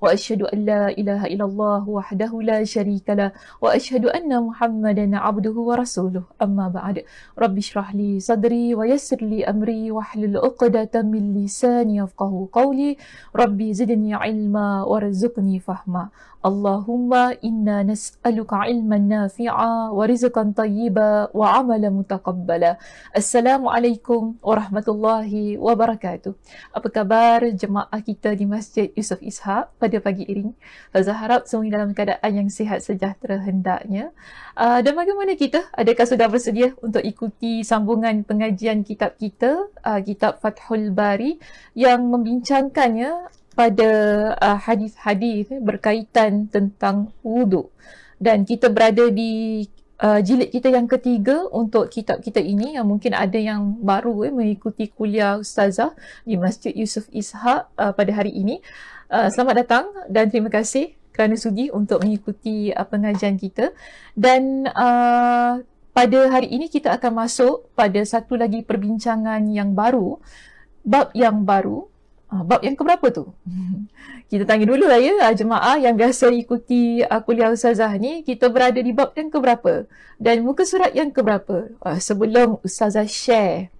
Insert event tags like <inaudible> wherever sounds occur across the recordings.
وأشهد أن لا إله إلا الله وحده لا شريك له وأشهد أن محمدا عبده ورسوله أما بعد رب اشرح لي صدري ويسر لي أمري واحلل عقدة من لساني يفقه قولي ربي زدني علما وارزقني فهما اللهم إنا نسألك علما نافعا ورزقا طيبا وعملا متقبلا السلام عليكم ورحمة الله وبركاته Apa khabar jemaah kita di Masjid Yusuf pada pagi ini. saya harap semuanya dalam keadaan yang sihat sejahtera hendaknya. Uh, dan bagaimana kita? Adakah sudah bersedia untuk ikuti sambungan pengajian kitab kita, uh, kitab Fathul Bari yang membincangkannya pada uh, hadis-hadis berkaitan tentang wudhu. Dan kita berada di Uh, jilid kita yang ketiga untuk kitab kita ini yang mungkin ada yang baru eh, mengikuti kuliah Ustazah di Masjid Yusuf Ishak uh, pada hari ini. Uh, selamat datang dan terima kasih kerana sudi untuk mengikuti uh, pengajian kita dan uh, pada hari ini kita akan masuk pada satu lagi perbincangan yang baru bab yang baru uh, bab yang keberapa tu <laughs> kita tanya dulu lah ya uh, jemaah yang biasa ikuti uh, kuliah ustazah ni kita berada di bab yang keberapa dan muka surat yang keberapa uh, sebelum ustazah share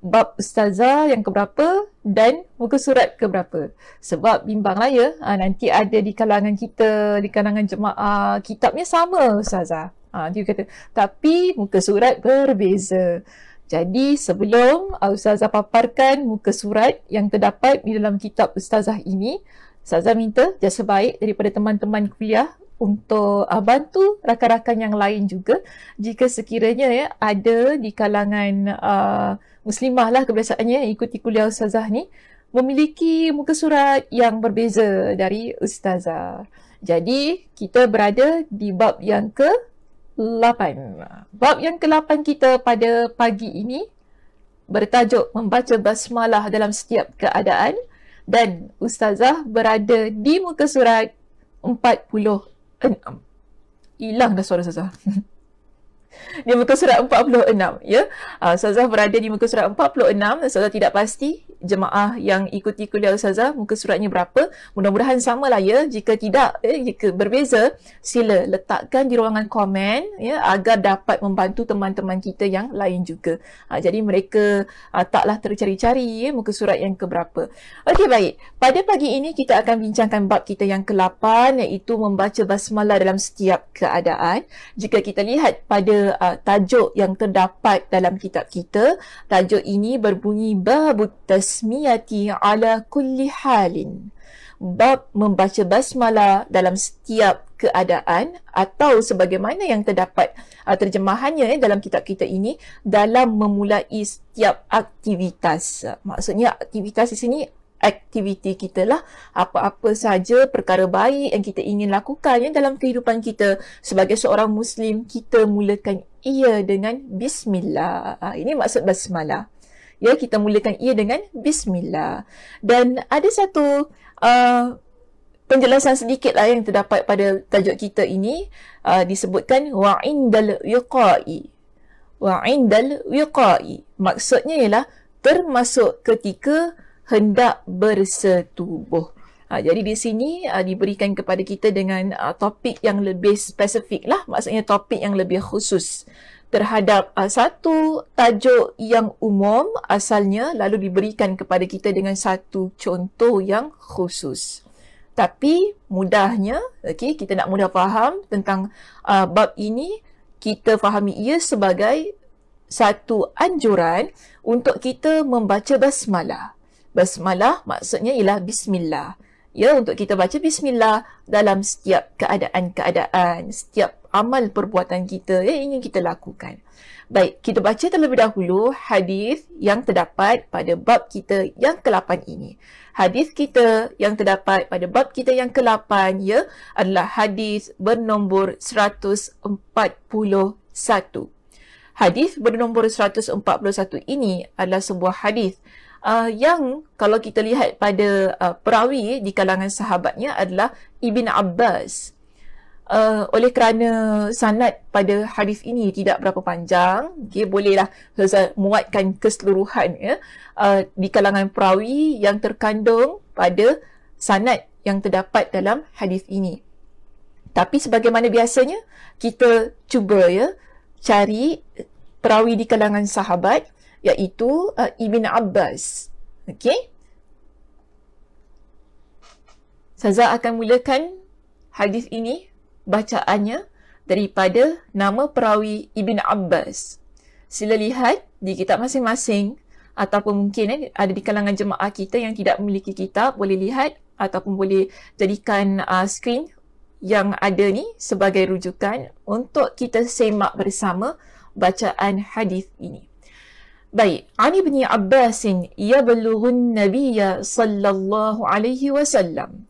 bab ustazah yang keberapa dan muka surat keberapa. Sebab bimbang lah ya, ha, nanti ada di kalangan kita, di kalangan jemaah, kitabnya sama ustazah. Ha, dia kata, tapi muka surat berbeza. Jadi sebelum uh, ustazah paparkan muka surat yang terdapat di dalam kitab ustazah ini, ustazah minta jasa baik daripada teman-teman kuliah untuk uh, bantu rakan-rakan yang lain juga jika sekiranya ya ada di kalangan uh, muslimah lah kebiasaannya ikuti kuliah ustazah ni memiliki muka surat yang berbeza dari ustazah. Jadi kita berada di bab yang ke-8. Bab yang ke-8 kita pada pagi ini bertajuk membaca basmalah dalam setiap keadaan dan ustazah berada di muka surat 46. Hilang dah suara ustazah. <laughs> di muka surat 46 ya. Ah uh, Ustazah berada di muka surat 46, Ustazah tidak pasti jemaah yang ikuti kuliah Ustazah muka suratnya berapa mudah-mudahan sama lah ya jika tidak eh, jika berbeza sila letakkan di ruangan komen ya agar dapat membantu teman-teman kita yang lain juga ha, jadi mereka ha, taklah tercari-cari ya, muka surat yang keberapa Okey baik pada pagi ini kita akan bincangkan bab kita yang ke-8 iaitu membaca basmalah dalam setiap keadaan jika kita lihat pada ha, tajuk yang terdapat dalam kitab kita tajuk ini berbunyi babut tasmiyati ala kulli halin. Bab membaca basmalah dalam setiap keadaan atau sebagaimana yang terdapat uh, terjemahannya eh, dalam kitab kita ini dalam memulai setiap aktivitas. Maksudnya aktivitas di sini aktiviti kita lah apa-apa saja perkara baik yang kita ingin lakukan ya, dalam kehidupan kita sebagai seorang Muslim kita mulakan ia dengan Bismillah uh, ini maksud basmalah ya kita mulakan ia dengan bismillah dan ada satu uh, penjelasan sedikit lah yang terdapat pada tajuk kita ini uh, disebutkan wa'indal indal yuqai wa yuqai maksudnya ialah termasuk ketika hendak bersetubuh Ha, jadi di sini ha, diberikan kepada kita dengan ha, topik yang lebih spesifik lah, maksudnya topik yang lebih khusus terhadap uh, satu tajuk yang umum asalnya lalu diberikan kepada kita dengan satu contoh yang khusus. Tapi mudahnya, okay, kita nak mudah faham tentang uh, bab ini, kita fahami ia sebagai satu anjuran untuk kita membaca basmalah. Basmalah maksudnya ialah bismillah. Ya, untuk kita baca bismillah dalam setiap keadaan-keadaan, setiap amal perbuatan kita yang ingin kita lakukan. Baik, kita baca terlebih dahulu hadis yang terdapat pada bab kita yang ke-8 ini. Hadis kita yang terdapat pada bab kita yang ke-8 ya adalah hadis bernombor 141. Hadis bernombor 141 ini adalah sebuah hadis Uh, yang kalau kita lihat pada uh, perawi di kalangan sahabatnya adalah Ibn Abbas uh, oleh kerana sanad pada hadis ini tidak berapa panjang okey bolehlah Ustaz muatkan keseluruhan ya uh, di kalangan perawi yang terkandung pada sanad yang terdapat dalam hadis ini tapi sebagaimana biasanya kita cuba ya cari perawi di kalangan sahabat iaitu uh, Ibn Abbas okey saya akan mulakan hadis ini bacaannya daripada nama perawi Ibn Abbas. Sila lihat di kitab masing-masing ataupun mungkin eh, ada di kalangan jemaah kita yang tidak memiliki kitab boleh lihat ataupun boleh jadikan uh, skrin yang ada ni sebagai rujukan untuk kita semak bersama bacaan hadis ini. Baik, Ani bin Abbas yablughun Nabiya sallallahu alaihi wasallam.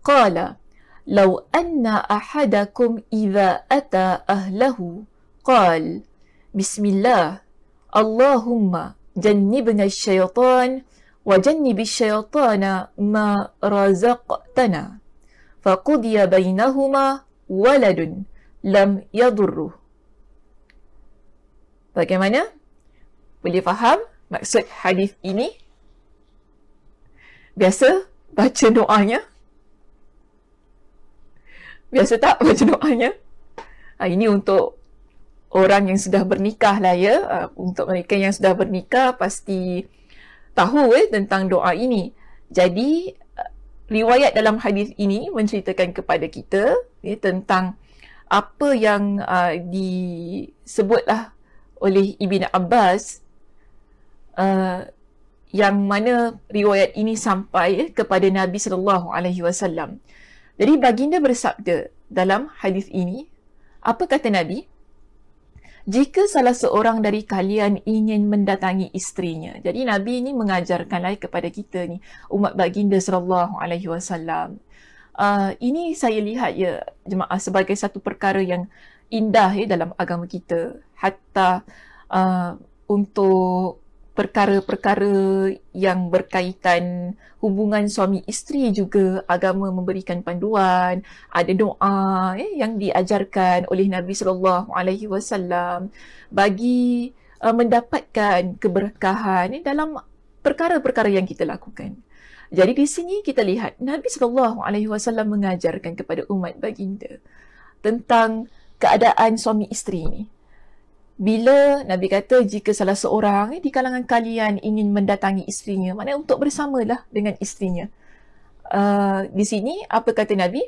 Qala لو أن أحدكم إذا أتى أهله قال بسم الله اللهم جنبنا الشيطان وجنب الشيطان ما رزقتنا فقضي بينهما ولد لم يضره Bagaimana? Boleh faham maksud hadis ini? Biasa baca doanya? Biasa tak baca <laughs> doanya? Ha, ini untuk orang yang sudah bernikah lah ya. Ha, untuk mereka yang sudah bernikah pasti tahu eh, tentang doa ini. Jadi, riwayat dalam hadis ini menceritakan kepada kita ya, tentang apa yang ha, disebutlah oleh Ibn Abbas ha, yang mana riwayat ini sampai eh, kepada Nabi sallallahu alaihi wasallam. Jadi baginda bersabda dalam hadis ini, apa kata Nabi? Jika salah seorang dari kalian ingin mendatangi istrinya. Jadi Nabi ini mengajarkan lagi kepada kita ni umat baginda sallallahu alaihi wasallam. Ah, ini saya lihat ya jemaah sebagai satu perkara yang indah ya dalam agama kita. Hatta uh, untuk perkara-perkara yang berkaitan hubungan suami isteri juga agama memberikan panduan ada doa eh, yang diajarkan oleh Nabi sallallahu alaihi wasallam bagi uh, mendapatkan keberkahan eh, dalam perkara-perkara yang kita lakukan. Jadi di sini kita lihat Nabi sallallahu alaihi wasallam mengajarkan kepada umat baginda tentang keadaan suami isteri ini bila Nabi kata jika salah seorang eh, di kalangan kalian ingin mendatangi istrinya, maknanya untuk bersamalah dengan istrinya. Uh, di sini apa kata Nabi?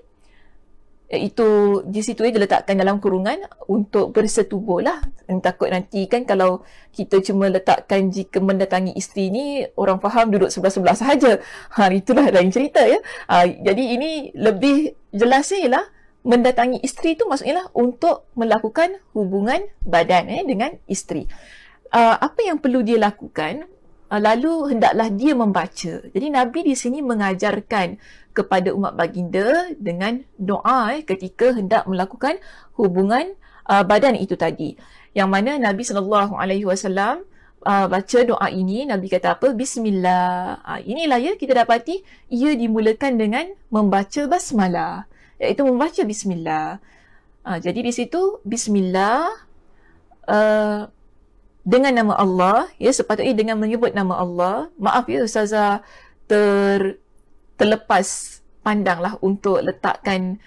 Iaitu di situ dia letakkan dalam kurungan untuk bersetubuh lah. Yang takut nanti kan kalau kita cuma letakkan jika mendatangi isteri ni, orang faham duduk sebelah-sebelah sahaja. Ha, itulah lain cerita ya. Uh, jadi ini lebih jelas ni lah mendatangi isteri itu maksudnya lah untuk melakukan hubungan badan eh, dengan isteri. Uh, apa yang perlu dia lakukan? Uh, lalu hendaklah dia membaca. Jadi Nabi di sini mengajarkan kepada umat baginda dengan doa eh, ketika hendak melakukan hubungan uh, badan itu tadi. Yang mana Nabi saw alaihi Uh, baca doa ini Nabi kata apa bismillah uh, inilah ya kita dapati ia dimulakan dengan membaca basmalah iaitu membaca bismillah. Ha, jadi di situ bismillah uh, dengan nama Allah ya sepatutnya dengan menyebut nama Allah. Maaf ya ustazah ter terlepas pandanglah untuk letakkan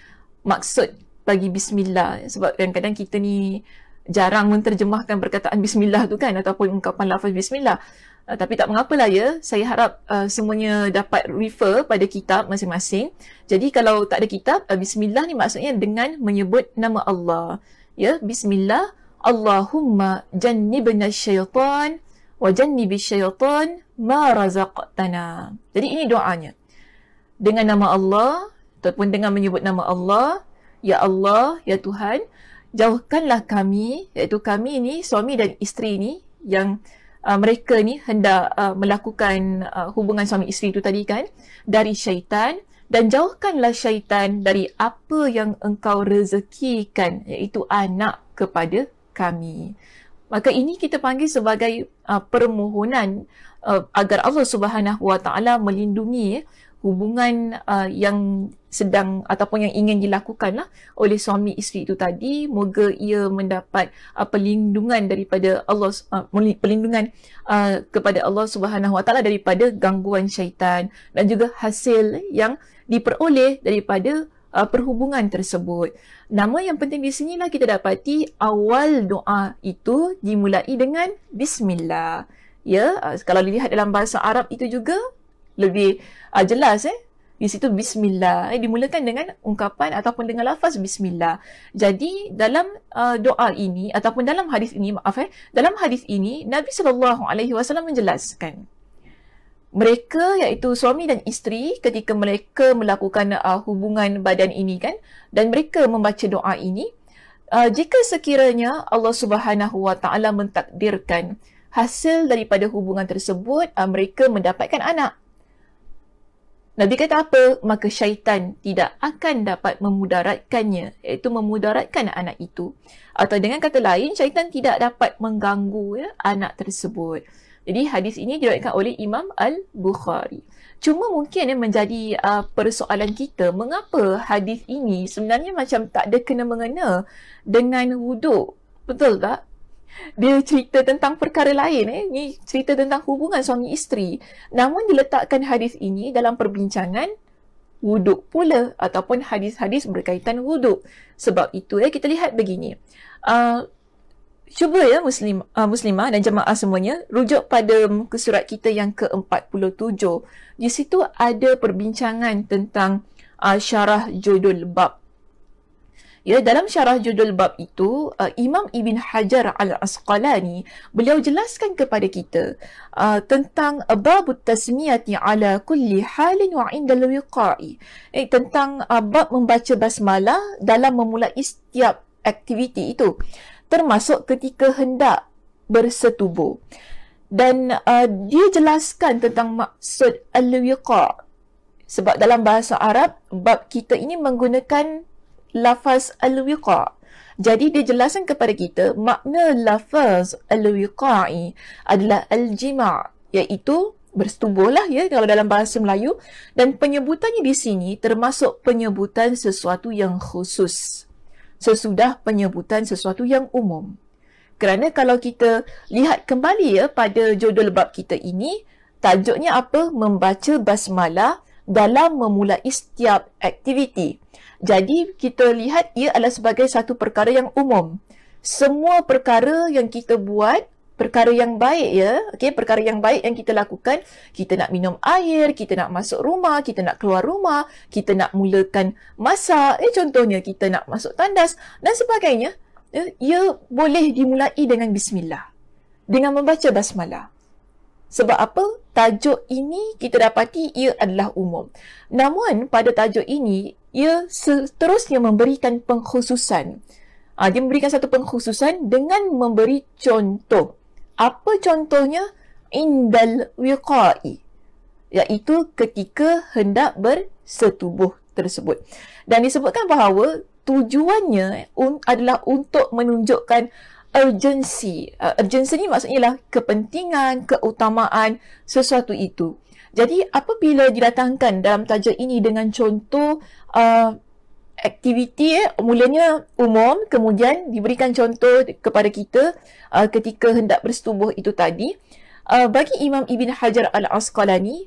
maksud bagi bismillah sebab kadang-kadang kita ni jarang menterjemahkan perkataan bismillah tu kan ataupun ungkapan lafaz bismillah uh, tapi tak mengapalah ya saya harap uh, semuanya dapat refer pada kitab masing-masing jadi kalau tak ada kitab uh, bismillah ni maksudnya dengan menyebut nama Allah ya bismillah Allahumma jannibna syaitan wa jannibi syaitan ma razaqtana. Jadi ini doanya. Dengan nama Allah ataupun dengan menyebut nama Allah, Ya Allah, Ya Tuhan, jauhkanlah kami iaitu kami ni suami dan isteri ni yang uh, mereka ni hendak uh, melakukan uh, hubungan suami isteri tu tadi kan dari syaitan dan jauhkanlah syaitan dari apa yang engkau rezekikan iaitu anak kepada kami maka ini kita panggil sebagai uh, permohonan uh, agar Allah Subhanahu Wa Taala melindungi hubungan uh, yang sedang ataupun yang ingin dilakukan lah oleh suami isteri itu tadi moga ia mendapat uh, perlindungan daripada Allah uh, perlindungan uh, kepada Allah Subhanahu Wa Taala daripada gangguan syaitan dan juga hasil yang diperoleh daripada uh, perhubungan tersebut. Nama yang penting di sini lah kita dapati awal doa itu dimulai dengan bismillah. Ya, uh, kalau dilihat dalam bahasa Arab itu juga lebih ah, jelas eh di situ bismillah eh, dimulakan dengan ungkapan ataupun dengan lafaz bismillah jadi dalam uh, doa ini ataupun dalam hadis ini maaf eh dalam hadis ini Nabi sallallahu alaihi wasallam menjelaskan mereka iaitu suami dan isteri ketika mereka melakukan uh, hubungan badan ini kan dan mereka membaca doa ini uh, jika sekiranya Allah Subhanahu wa taala mentakdirkan hasil daripada hubungan tersebut uh, mereka mendapatkan anak Nabi kata apa? Maka syaitan tidak akan dapat memudaratkannya, iaitu memudaratkan anak itu. Atau dengan kata lain, syaitan tidak dapat mengganggu ya, anak tersebut. Jadi hadis ini diriwayatkan oleh Imam Al-Bukhari. Cuma mungkin yang menjadi uh, persoalan kita, mengapa hadis ini sebenarnya macam tak ada kena-mengena dengan wuduk? Betul tak? dia cerita tentang perkara lain eh ni cerita tentang hubungan suami isteri namun diletakkan hadis ini dalam perbincangan wuduk pula ataupun hadis-hadis berkaitan wuduk sebab itu eh kita lihat begini uh, Cuba ya muslim uh, muslimah dan jemaah semuanya rujuk pada muka surat kita yang ke-47. Di situ ada perbincangan tentang uh, syarah judul bab Ya, dalam syarah judul bab itu, uh, Imam Ibn Hajar Al-Asqalani beliau jelaskan kepada kita uh, tentang bab tasmiyati ala kulli halin wa inda al Eh, tentang uh, bab membaca basmalah dalam memulai setiap aktiviti itu termasuk ketika hendak bersetubuh. Dan uh, dia jelaskan tentang maksud al-wiqa sebab dalam bahasa Arab bab kita ini menggunakan lafaz al-wiqa. Jadi dia jelaskan kepada kita makna lafaz al-wiqa'i adalah al-jima' iaitu bersetubuhlah ya kalau dalam bahasa Melayu dan penyebutannya di sini termasuk penyebutan sesuatu yang khusus sesudah penyebutan sesuatu yang umum. Kerana kalau kita lihat kembali ya pada jodoh bab kita ini tajuknya apa membaca basmalah dalam memulai setiap aktiviti. Jadi kita lihat ia adalah sebagai satu perkara yang umum. Semua perkara yang kita buat, perkara yang baik ya, okay, perkara yang baik yang kita lakukan, kita nak minum air, kita nak masuk rumah, kita nak keluar rumah, kita nak mulakan masak, eh contohnya kita nak masuk tandas dan sebagainya, ya, ia boleh dimulai dengan bismillah. Dengan membaca basmalah. Sebab apa? tajuk ini kita dapati ia adalah umum. Namun pada tajuk ini ia seterusnya memberikan pengkhususan. Ha, dia memberikan satu pengkhususan dengan memberi contoh. Apa contohnya? Indal wiqai. Iaitu ketika hendak bersetubuh tersebut. Dan disebutkan bahawa tujuannya adalah untuk menunjukkan urgency. Uh, urgency ni maksudnya lah kepentingan, keutamaan sesuatu itu. Jadi apabila didatangkan dalam tajuk ini dengan contoh uh, aktiviti eh, mulanya umum kemudian diberikan contoh kepada kita uh, ketika hendak bersetubuh itu tadi uh, bagi Imam Ibn Hajar Al-Asqalani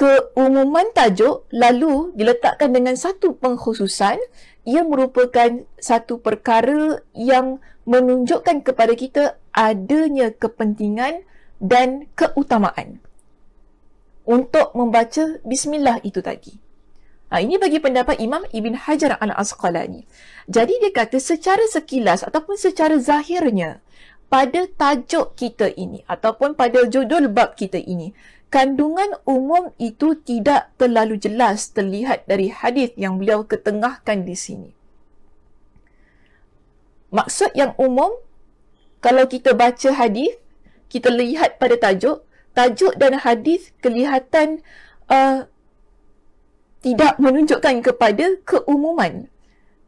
keumuman tajuk lalu diletakkan dengan satu pengkhususan ia merupakan satu perkara yang menunjukkan kepada kita adanya kepentingan dan keutamaan untuk membaca bismillah itu tadi. Ha, ini bagi pendapat Imam Ibn Hajar al-Asqalani. Jadi dia kata secara sekilas ataupun secara zahirnya pada tajuk kita ini ataupun pada judul bab kita ini, kandungan umum itu tidak terlalu jelas terlihat dari hadis yang beliau ketengahkan di sini. Maksud yang umum, kalau kita baca hadis, kita lihat pada tajuk, tajuk dan hadis kelihatan uh, tidak menunjukkan kepada keumuman.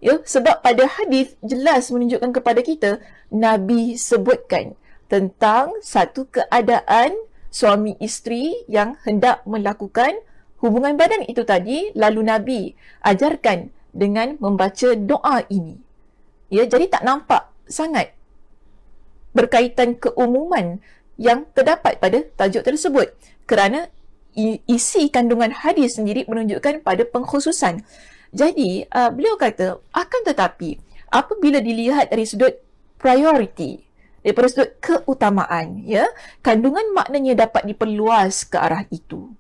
Ya, sebab pada hadis jelas menunjukkan kepada kita Nabi sebutkan tentang satu keadaan suami isteri yang hendak melakukan hubungan badan itu tadi lalu Nabi ajarkan dengan membaca doa ini ya jadi tak nampak sangat berkaitan keumuman yang terdapat pada tajuk tersebut kerana isi kandungan hadis sendiri menunjukkan pada pengkhususan. Jadi, uh, beliau kata, akan tetapi apabila dilihat dari sudut priority, daripada sudut keutamaan, ya, kandungan maknanya dapat diperluas ke arah itu.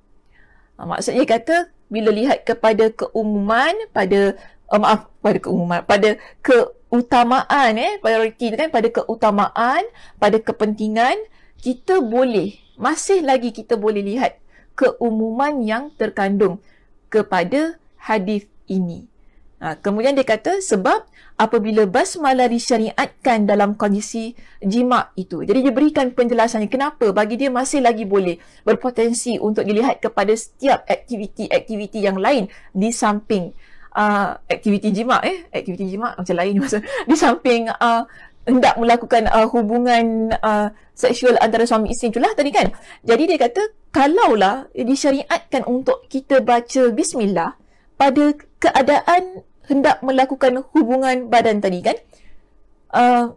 Uh, maksudnya kata, bila lihat kepada keumuman pada uh, maaf, pada keumuman, pada ke keutamaan eh priority kan pada keutamaan pada kepentingan kita boleh masih lagi kita boleh lihat keumuman yang terkandung kepada hadis ini. Ha, kemudian dia kata sebab apabila basmalah disyariatkan dalam kondisi jima itu. Jadi dia berikan penjelasannya kenapa bagi dia masih lagi boleh berpotensi untuk dilihat kepada setiap aktiviti-aktiviti yang lain di samping uh, aktiviti jimat eh aktiviti jimat macam lain <laughs> masa di samping uh, hendak melakukan uh, hubungan uh, seksual antara suami isteri itulah tadi kan jadi dia kata kalaulah disyariatkan untuk kita baca bismillah pada keadaan hendak melakukan hubungan badan tadi kan uh,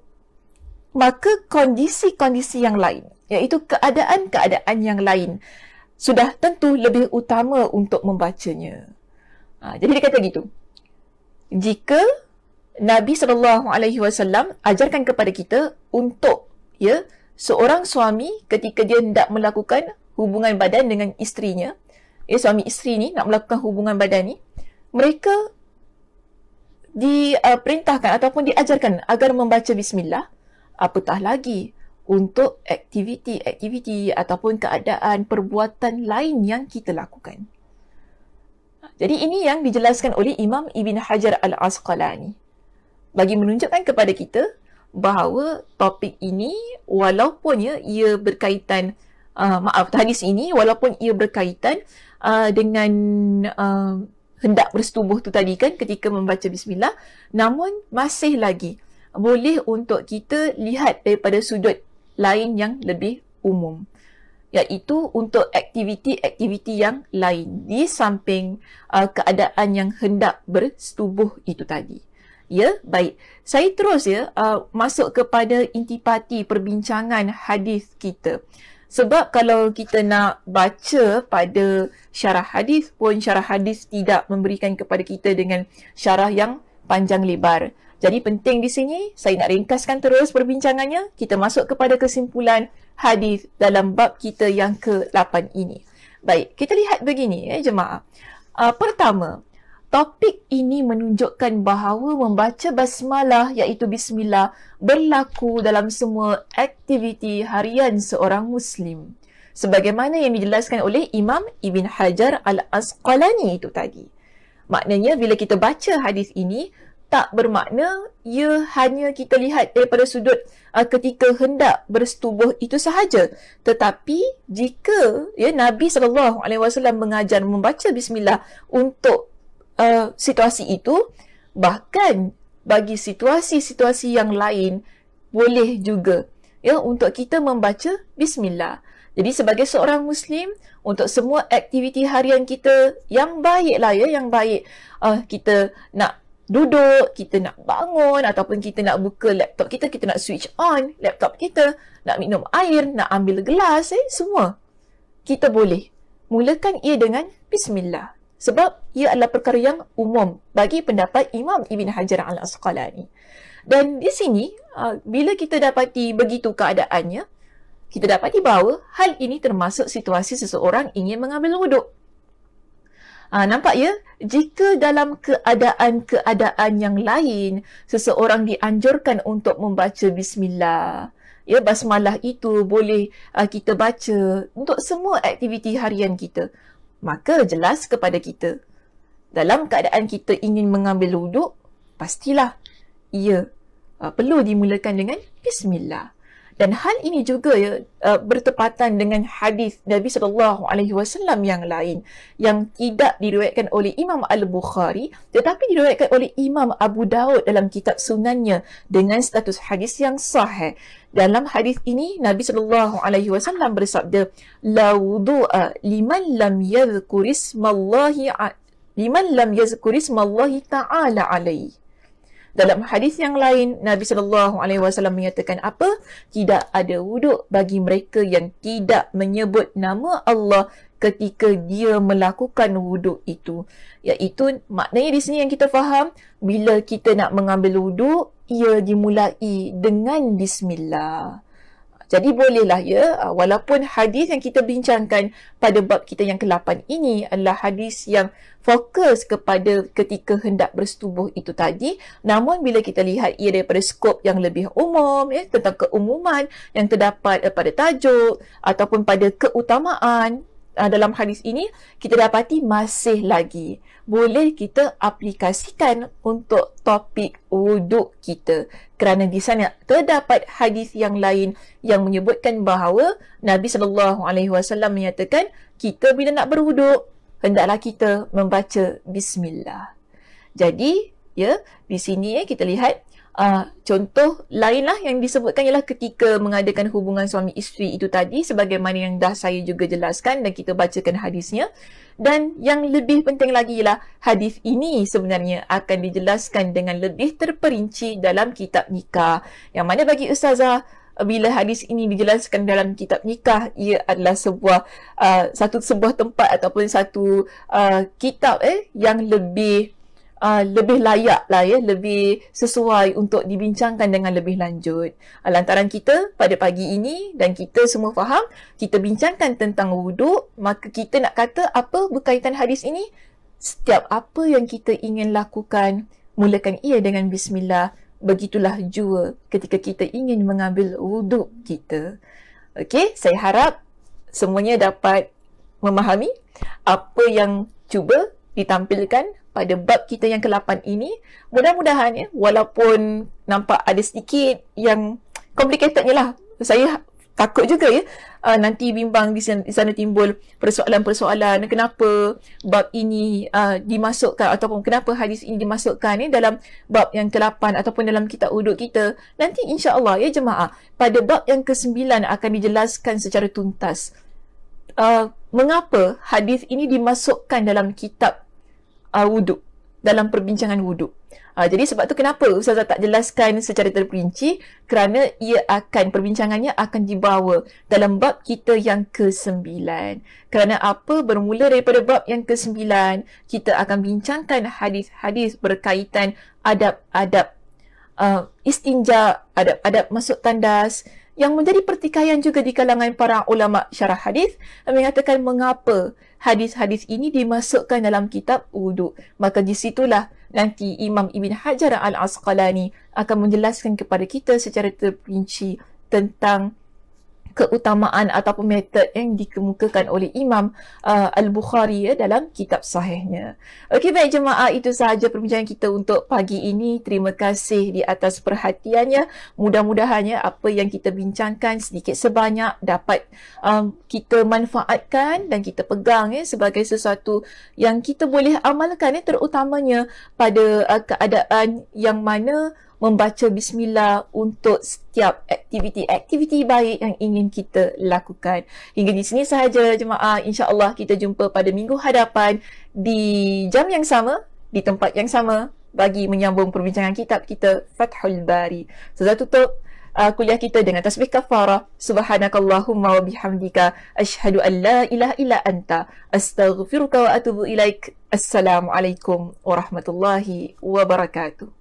maka kondisi-kondisi yang lain iaitu keadaan-keadaan yang lain sudah tentu lebih utama untuk membacanya Ha, jadi dia kata gitu. Jika Nabi sallallahu alaihi wasallam ajarkan kepada kita untuk ya seorang suami ketika dia hendak melakukan hubungan badan dengan isterinya, ya suami isteri ni nak melakukan hubungan badan ni, mereka diperintahkan uh, ataupun diajarkan agar membaca bismillah apatah lagi untuk aktiviti-aktiviti ataupun keadaan perbuatan lain yang kita lakukan. Jadi ini yang dijelaskan oleh Imam Ibn Hajar Al-Asqalani bagi menunjukkan kepada kita bahawa topik ini walaupun ya, ia berkaitan uh, maaf hadis ini walaupun ia berkaitan uh, dengan uh, hendak bersetubuh tu tadi kan ketika membaca bismillah namun masih lagi boleh untuk kita lihat daripada sudut lain yang lebih umum iaitu untuk aktiviti-aktiviti yang lain di samping uh, keadaan yang hendak bersetubuh itu tadi. Ya, baik. Saya terus ya uh, masuk kepada intipati perbincangan hadis kita. Sebab kalau kita nak baca pada syarah hadis pun syarah hadis tidak memberikan kepada kita dengan syarah yang panjang lebar. Jadi penting di sini, saya nak ringkaskan terus perbincangannya. Kita masuk kepada kesimpulan hadis dalam bab kita yang ke-8 ini. Baik, kita lihat begini ya eh, jemaah. Uh, pertama, topik ini menunjukkan bahawa membaca basmalah iaitu bismillah berlaku dalam semua aktiviti harian seorang Muslim. Sebagaimana yang dijelaskan oleh Imam Ibn Hajar Al-Asqalani itu tadi. Maknanya bila kita baca hadis ini, tak bermakna ia hanya kita lihat daripada sudut uh, ketika hendak bersetubuh itu sahaja tetapi jika ya Nabi saw mengajar membaca bismillah untuk uh, situasi itu bahkan bagi situasi-situasi yang lain boleh juga ya untuk kita membaca bismillah jadi sebagai seorang muslim untuk semua aktiviti harian kita yang baiklah ya yang baik uh, kita nak duduk, kita nak bangun ataupun kita nak buka laptop kita, kita nak switch on laptop kita, nak minum air, nak ambil gelas, eh, semua. Kita boleh. Mulakan ia dengan Bismillah. Sebab ia adalah perkara yang umum bagi pendapat Imam Ibn Hajar al-Asqalani. Dan di sini, ah, bila kita dapati begitu keadaannya, kita dapati bahawa hal ini termasuk situasi seseorang ingin mengambil wuduk. Ha, nampak ya? Jika dalam keadaan-keadaan yang lain, seseorang dianjurkan untuk membaca bismillah. Ya, basmalah itu boleh uh, kita baca untuk semua aktiviti harian kita. Maka jelas kepada kita. Dalam keadaan kita ingin mengambil wuduk, pastilah ia uh, perlu dimulakan dengan bismillah dan hal ini juga ya uh, bertepatan dengan hadis Nabi sallallahu alaihi wasallam yang lain yang tidak diriwayatkan oleh Imam Al-Bukhari tetapi diriwayatkan oleh Imam Abu Daud dalam kitab sunannya dengan status hadis yang sahih. Dalam hadis ini Nabi sallallahu alaihi wasallam bersabda la wudu'a liman lam yadhkur ismallahi liman lam yadhkur ismallahi ta'ala alaihi dalam hadis yang lain, Nabi sallallahu alaihi wasallam menyatakan apa? Tidak ada wuduk bagi mereka yang tidak menyebut nama Allah ketika dia melakukan wuduk itu. Iaitu maknanya di sini yang kita faham, bila kita nak mengambil wuduk, ia dimulai dengan bismillah. Jadi bolehlah ya uh, walaupun hadis yang kita bincangkan pada bab kita yang ke-8 ini adalah hadis yang fokus kepada ketika hendak bersetubuh itu tadi namun bila kita lihat ia daripada skop yang lebih umum ya tentang keumuman yang terdapat eh, pada tajuk ataupun pada keutamaan uh, dalam hadis ini kita dapati masih lagi boleh kita aplikasikan untuk topik wuduk kita kerana di sana terdapat hadis yang lain yang menyebutkan bahawa Nabi sallallahu alaihi wasallam menyatakan kita bila nak berwuduk hendaklah kita membaca bismillah jadi ya di sini ya kita lihat uh, contoh lainlah yang disebutkan ialah ketika mengadakan hubungan suami isteri itu tadi sebagaimana yang dah saya juga jelaskan dan kita bacakan hadisnya dan yang lebih penting lagi ialah hadis ini sebenarnya akan dijelaskan dengan lebih terperinci dalam kitab nikah yang mana bagi ustazah bila hadis ini dijelaskan dalam kitab nikah ia adalah sebuah uh, satu sebuah tempat ataupun satu uh, kitab eh yang lebih uh, lebih layak lah ya, lebih sesuai untuk dibincangkan dengan lebih lanjut. Uh, lantaran kita pada pagi ini dan kita semua faham, kita bincangkan tentang wuduk, maka kita nak kata apa berkaitan hadis ini? Setiap apa yang kita ingin lakukan, mulakan ia dengan bismillah. Begitulah jua ketika kita ingin mengambil wuduk kita. Okey, saya harap semuanya dapat memahami apa yang cuba ditampilkan pada bab kita yang ke-8 ini mudah-mudahan ya walaupun nampak ada sedikit yang complicated lah saya takut juga ya uh, nanti bimbang di sana, di sana timbul persoalan-persoalan kenapa bab ini uh, dimasukkan ataupun kenapa hadis ini dimasukkan ya dalam bab yang ke-8 ataupun dalam kitab uduk kita nanti insya-Allah ya jemaah pada bab yang ke-9 akan dijelaskan secara tuntas uh, mengapa hadis ini dimasukkan dalam kitab uh, ah, wuduk dalam perbincangan wuduk. Uh, ah, jadi sebab tu kenapa ustazah tak jelaskan secara terperinci kerana ia akan perbincangannya akan dibawa dalam bab kita yang ke sembilan. Kerana apa bermula daripada bab yang ke sembilan kita akan bincangkan hadis-hadis berkaitan adab-adab uh, istinja, adab-adab masuk tandas yang menjadi pertikaian juga di kalangan para ulama syarah hadis mengatakan mengapa hadis-hadis ini dimasukkan dalam kitab wuduk. Maka di situlah nanti Imam Ibn Hajar Al-Asqalani akan menjelaskan kepada kita secara terperinci tentang keutamaan ataupun method yang dikemukakan oleh Imam uh, Al-Bukhari ya, dalam kitab sahihnya. Okey baik jemaah itu sahaja perbincangan kita untuk pagi ini. Terima kasih di atas perhatiannya. Mudah-mudahannya apa yang kita bincangkan sedikit sebanyak dapat um, kita manfaatkan dan kita pegang ya, sebagai sesuatu yang kita boleh amalkan ya, terutamanya pada uh, keadaan yang mana membaca bismillah untuk setiap aktiviti-aktiviti baik yang ingin kita lakukan. Hingga di sini sahaja jemaah. InsyaAllah kita jumpa pada minggu hadapan di jam yang sama, di tempat yang sama bagi menyambung perbincangan kitab kita Fathul Bari. Saya tutup uh, kuliah kita dengan tasbih kafarah. Subhanakallahumma wa bihamdika. Ashadu an la ilaha illa anta. Astaghfiruka wa atubu ilaik. Assalamualaikum warahmatullahi wabarakatuh.